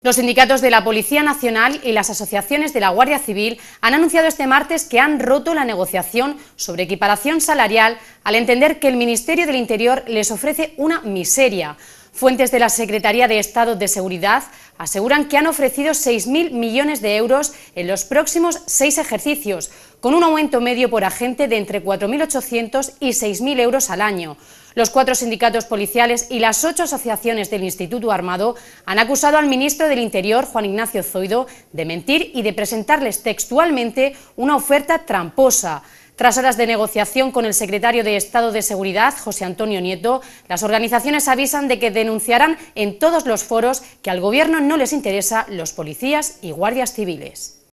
Los sindicatos de la Policía Nacional y las asociaciones de la Guardia Civil han anunciado este martes que han roto la negociación sobre equiparación salarial al entender que el Ministerio del Interior les ofrece una miseria. Fuentes de la Secretaría de Estado de Seguridad aseguran que han ofrecido 6.000 millones de euros en los próximos seis ejercicios, con un aumento medio por agente de entre 4.800 y 6.000 euros al año. Los cuatro sindicatos policiales y las ocho asociaciones del Instituto Armado han acusado al ministro del Interior, Juan Ignacio Zoido, de mentir y de presentarles textualmente una oferta tramposa. Tras horas de negociación con el secretario de Estado de Seguridad, José Antonio Nieto, las organizaciones avisan de que denunciarán en todos los foros que al Gobierno no les interesa los policías y guardias civiles.